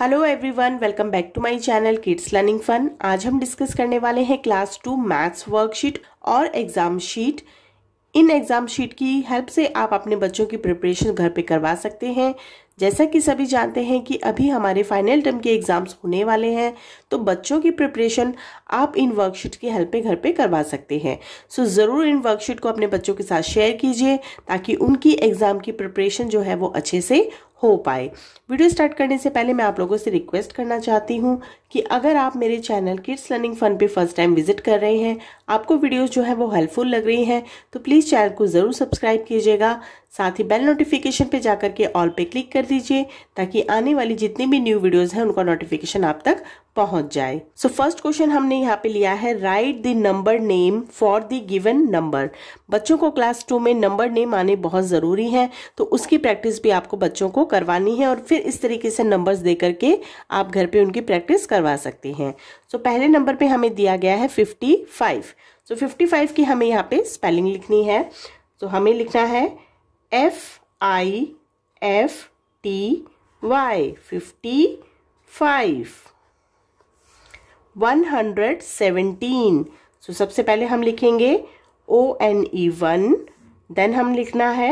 Hello everyone welcome back to my channel kids learning fun आज हम discuss करने वाले हैं क्लास टू मैथ्स वर्कशीट और एग्ज़ाम शीट इन एग्ज़ाम शीट की हेल्प से आप अपने बच्चों की प्रिपरेशन घर पे करवा सकते हैं जैसा कि सभी जानते हैं कि अभी हमारे फाइनल टर्म के एग्ज़ाम्स होने वाले हैं तो बच्चों की प्रिपरेशन आप इन वर्कशीट की हेल्प पे घर पे करवा सकते हैं सो so, ज़रूर इन वर्कशीट को अपने बच्चों के साथ शेयर कीजिए ताकि उनकी एग्ज़ाम की प्रिपरेशन जो है वो अच्छे से हो पाए वीडियो स्टार्ट करने से पहले मैं आप लोगों से रिक्वेस्ट करना चाहती हूँ कि अगर आप मेरे चैनल किड्स लर्निंग फन पे फर्स्ट टाइम विजिट कर रहे हैं आपको वीडियोस जो है वो हेल्पफुल लग रही हैं तो प्लीज़ चैनल को ज़रूर सब्सक्राइब कीजिएगा साथ ही बेल नोटिफिकेशन पे जाकर के ऑल पे क्लिक कर दीजिए ताकि आने वाली जितनी भी न्यू वीडियोस हैं उनका नोटिफिकेशन आप तक पहुंच जाए सो फर्स्ट क्वेश्चन हमने यहाँ पे लिया है write the number name for the given number बच्चों को क्लास टू में नंबर नेम आने बहुत ज़रूरी है तो उसकी प्रैक्टिस भी आपको बच्चों को करवानी है और फिर इस तरीके से नंबर्स दे करके आप घर पर उनकी प्रैक्टिस कर करवा सकते हैं सो so, पहले नंबर पे हमें दिया गया है fifty five so fifty five की हमें यहाँ पे स्पेलिंग लिखनी है सो so, हमें लिखना है F I F T Y fifty five one hundred seventeen so सबसे पहले हम लिखेंगे O N E one then हम लिखना है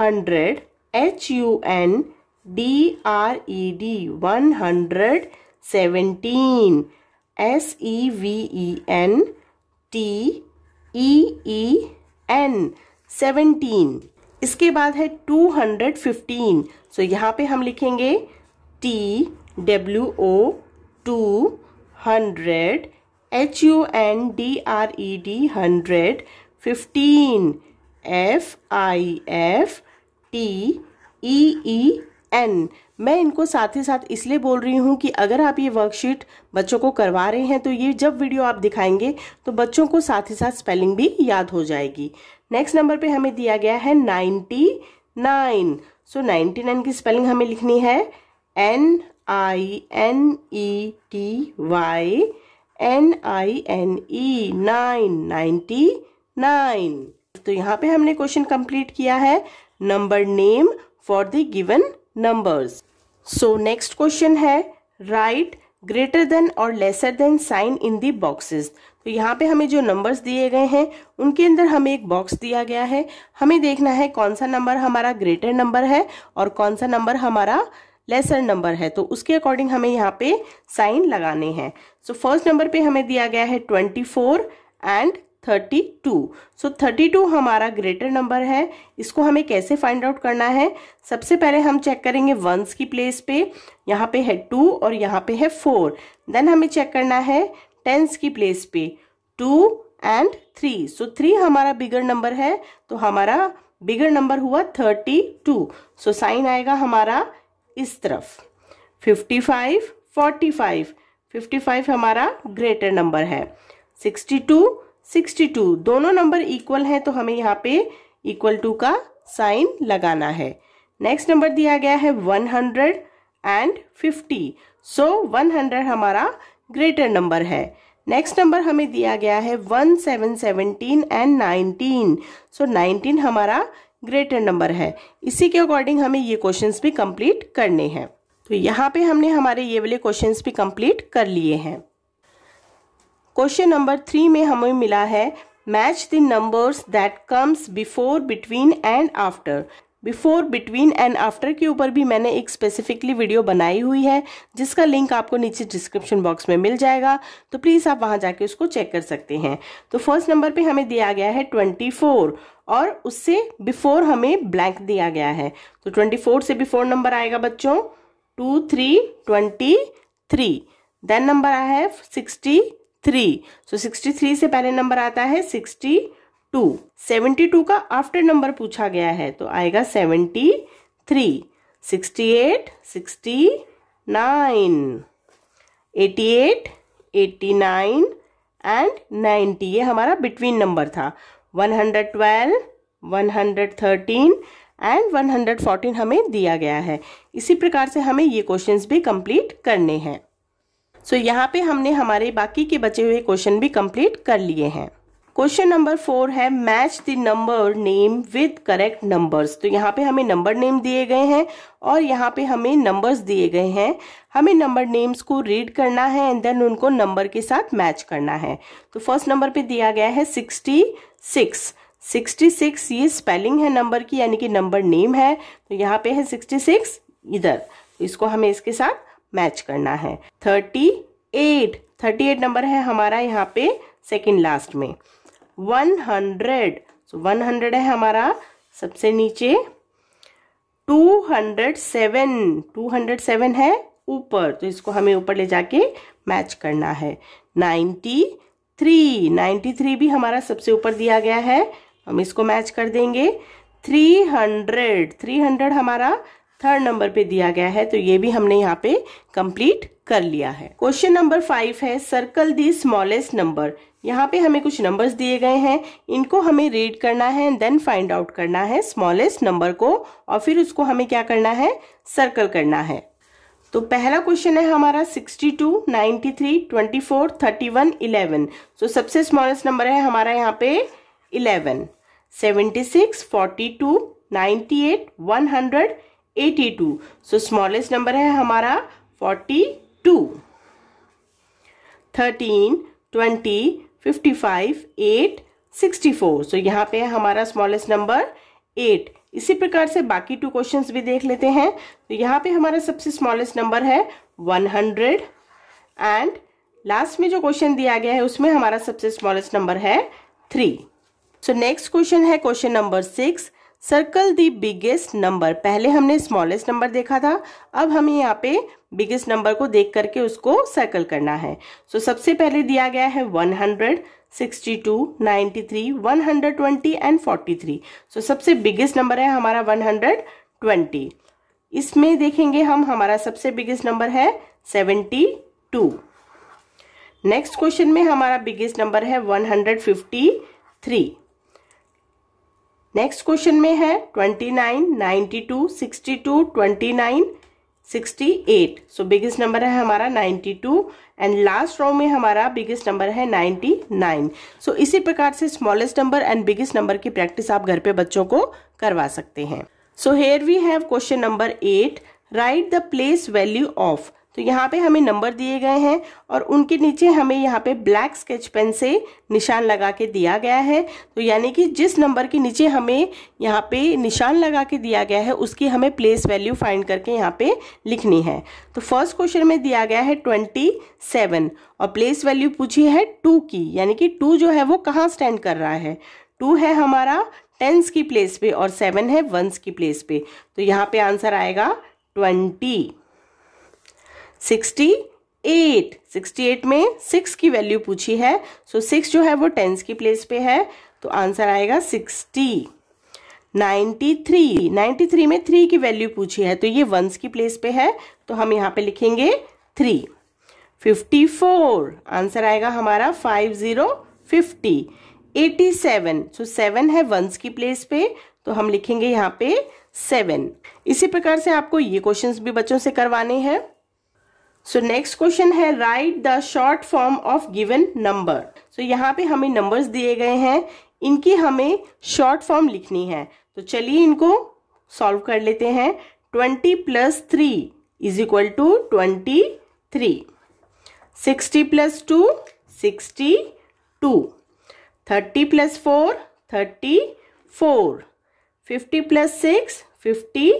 hundred H U N D R E D one hundred seventeen S E V E N T E E N seventeen इसके बाद है टू हंड्रेड फिफ्टीन सो यहाँ पे हम लिखेंगे T W O two hundred H U N D R E D hundred fifteen F I F T E E N मैं इनको साथ ही साथ इसलिए बोल रही हूँ कि अगर आप ये वर्कशीट बच्चों को करवा रहे हैं तो ये जब वीडियो आप दिखाएंगे तो बच्चों को साथ ही साथ स्पेलिंग भी याद हो जाएगी नेक्स्ट नंबर पे हमें दिया गया है ninety nine so ninety nine की स्पेलिंग हमें लिखनी है N I N E T Y N I N E nine ninety nine तो यहाँ पे हमने क्वेश्चन कंप्लीट किया है number name for the given numbers so next question है राइट ग्रेटर देन और lesser than sign in the boxes तो यहाँ पे हमें जो नंबर्स दिए गए हैं उनके अंदर हमें एक बॉक्स दिया गया है हमें देखना है कौन सा नंबर हमारा ग्रेटर नंबर है और कौन सा नंबर हमारा लेसर नंबर है तो उसके अकॉर्डिंग हमें यहाँ पे साइन लगाने हैं सो फर्स्ट नंबर पे हमें दिया गया है twenty four and thirty two so thirty two हमारा ग्रेटर नंबर है इसको हमें कैसे फाइंड आउट करना है सबसे पहले हम चेक करेंगे वंस की प्लेस पे यहाँ पे है टू और यहाँ पे है फोर देन हमें चेक करना है टेंस की प्लेस पे two and three so three हमारा बिगर नंबर है तो हमारा बिगर नंबर हुआ थर्टी टू सो साइन आएगा हमारा इस तरफ fifty five forty five fifty five हमारा ग्रेटर नंबर है सिक्सटी टू सिक्सटी टू दोनों नंबर इक्वल हैं तो हमें यहाँ पे इक्वल टू का साइन लगाना है नेक्स्ट नंबर दिया गया है one hundred and fifty so one hundred हमारा ग्रेटर नंबर है नेक्स्ट नंबर हमें दिया गया है one seven seventeen and nineteen so nineteen हमारा ग्रेटर नंबर है इसी के अकॉर्डिंग हमें ये क्वेश्चंस भी कंप्लीट करने हैं तो यहाँ पे हमने हमारे ये वाले क्वेश्चंस भी कंप्लीट कर लिए हैं क्वेश्चन नंबर थ्री में हमें मिला है match the numbers that comes before between and after before between and after के ऊपर भी मैंने एक स्पेसिफिकली वीडियो बनाई हुई है जिसका लिंक आपको नीचे डिस्क्रिप्शन बॉक्स में मिल जाएगा तो प्लीज़ आप वहां जाके उसको चेक कर सकते हैं तो फर्स्ट नंबर पे हमें दिया गया है ट्वेंटी फोर और उससे बिफोर हमें ब्लैंक दिया गया है तो ट्वेंटी फोर से बिफोर नंबर आएगा बच्चों two three twenty three then number आया है sixty three so sixty three से पहले नंबर आता है सिक्सटी टू सेवेंटी टू का आफ्टर नंबर पूछा गया है तो आएगा seventy three sixty eight sixty nine eighty eight eighty nine and ninety ये हमारा बिटवीन नंबर था one hundred twelve one hundred thirteen and one hundred fourteen हमें दिया गया है इसी प्रकार से हमें ये क्वेश्चंस भी कंप्लीट करने हैं सो so, यहाँ पे हमने हमारे बाकी के बचे हुए क्वेश्चन भी कंप्लीट कर लिए हैं क्वेश्चन नंबर फोर है match the number name with correct numbers तो यहाँ पे हमें नंबर नेम दिए गए हैं और यहाँ पे हमें नंबर्स दिए गए हैं हमें नंबर नेम्स को रीड करना है एंड देन उनको नंबर के साथ मैच करना है तो फर्स्ट नंबर पे दिया गया है सिक्सटी सिक्स सिक्सटी सिक्स ये स्पेलिंग है नंबर की यानी कि नंबर नेम है तो यहाँ पे है सिक्सटी सिक्स इधर तो इसको हमें इसके साथ मैच करना है thirty eight thirty eight number है हमारा यहाँ पे सेकेंड लास्ट में one hundred so one hundred है हमारा सबसे नीचे two hundred seven two hundred seven है ऊपर तो इसको हमें ऊपर ले जाके मैच करना है नाइन्टी थ्री नाइन्टी थ्री भी हमारा सबसे ऊपर दिया गया है हम इसको मैच कर देंगे थ्री हंड्रेड थ्री हंड्रेड हमारा थर्ड नंबर पे दिया गया है तो ये भी हमने यहाँ पे कंप्लीट कर लिया है क्वेश्चन नंबर फाइव है सर्कल दी स्मॉलेस्ट नंबर यहाँ पे हमें कुछ नंबर्स दिए गए हैं इनको हमें रीड करना है देन फाइंड आउट करना है स्मॉलेस्ट नंबर को और फिर उसको हमें क्या करना है सर्कल करना है तो पहला क्वेश्चन है हमारा 62, 93, 24, 31, 11. सो so, सबसे स्मॉलेस्ट नंबर है हमारा यहाँ पे 11, 76, 42, 98, 100, eighty two so smallest number है हमारा forty two thirteen twenty fifty five eight sixty four so यहाँ पे है हमारा स्मॉलेस्ट नंबर एट इसी प्रकार से बाकी टू क्वेश्चंस भी देख लेते हैं तो यहाँ पे हमारा सबसे स्मॉलेस्ट नंबर है वन हंड्रेड एंड लास्ट में जो क्वेश्चन दिया गया है उसमें हमारा सबसे स्मॉलेस्ट नंबर है थ्री सो नेक्स्ट क्वेश्चन है question number six circle the biggest number पहले हमने स्मॉलेस्ट नंबर देखा था अब हमें यहाँ पे बिगेस्ट नंबर को देख करके उसको सर्कल करना है सो so, सबसे पहले दिया गया है 100, 62, 93, 120 एंड 43 सो so, सबसे बिगेस्ट नंबर है हमारा 120 इसमें देखेंगे हम हमारा सबसे बिगेस्ट नंबर है 72 नेक्स्ट क्वेश्चन में हमारा बिगेस्ट नंबर है 153 नेक्स्ट क्वेश्चन में है 29, 92, 62, 29, 68. सो बिगेस्ट नंबर है हमारा 92 एंड लास्ट राउंड में हमारा बिगेस्ट नंबर है 99. सो so, इसी प्रकार से smallest number and biggest number की प्रैक्टिस आप घर पे बच्चों को करवा सकते हैं so here we have question number eight write the place value of तो यहाँ पे हमें नंबर दिए गए हैं और उनके नीचे हमें यहाँ पे ब्लैक स्केच पेन से निशान लगा के दिया गया है तो यानी कि जिस नंबर के नीचे हमें यहाँ पे निशान लगा के दिया गया है उसकी हमें प्लेस वैल्यू फाइंड करके यहाँ पे लिखनी है तो फर्स्ट क्वेश्चन में दिया गया है ट्वेंटी सेवन और प्लेस वैल्यू पूछी है टू की यानी कि टू जो है वो कहाँ स्टैंड कर रहा है टू है हमारा टेंस की प्लेस पे और सेवन है वंस की प्लेस पे तो यहाँ पे आंसर आएगा twenty sixty eight sixty eight में सिक्स की वैल्यू पूछी है सो so सिक्स जो है वो टेंस की प्लेस पे है तो आंसर आएगा sixty ninety three ninety three में थ्री की वैल्यू पूछी है तो ये वंस की प्लेस पे है तो हम यहाँ पे लिखेंगे थ्री फिफ्टी फोर आंसर आएगा हमारा five zero fifty eighty seven so seven है वंस की प्लेस पे तो हम लिखेंगे यहाँ पे सेवन इसी प्रकार से आपको ये क्वेश्चंस भी बच्चों से करवाने हैं सो नेक्स्ट क्वेश्चन है write the short form of given number so यहाँ पे हमें नंबर्स दिए गए हैं इनकी हमें शॉर्ट फॉर्म लिखनी है तो चलिए इनको सॉल्व कर लेते हैं twenty plus three is equal to twenty three sixty plus two sixty two thirty plus four thirty four fifty plus six fifty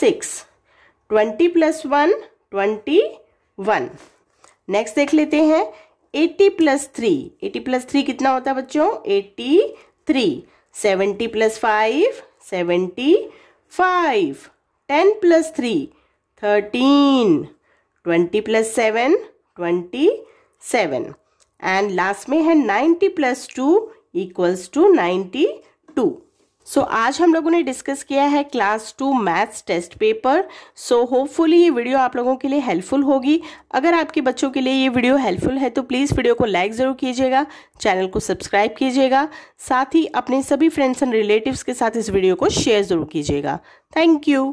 six twenty plus one twenty one next देख लेते हैं eighty plus three eighty plus three कितना होता है बच्चों eighty three seventy plus five seventy five ten plus three thirteen twenty plus seven twenty seven and last में है ninety plus two equals to ninety two so so, आज हम लोगों ने डिस्कस किया है class two maths test paper so hopefully ये video आप लोगों के लिए हेल्पफुल होगी अगर आपके बच्चों के लिए ये वीडियो हेल्पफुल है तो प्लीज़ वीडियो को लाइक ज़रूर कीजिएगा चैनल को सब्सक्राइब कीजिएगा साथ ही अपने सभी फ्रेंड्स एंड रिलेटिव्स के साथ इस वीडियो को शेयर ज़रूर कीजिएगा थैंक यू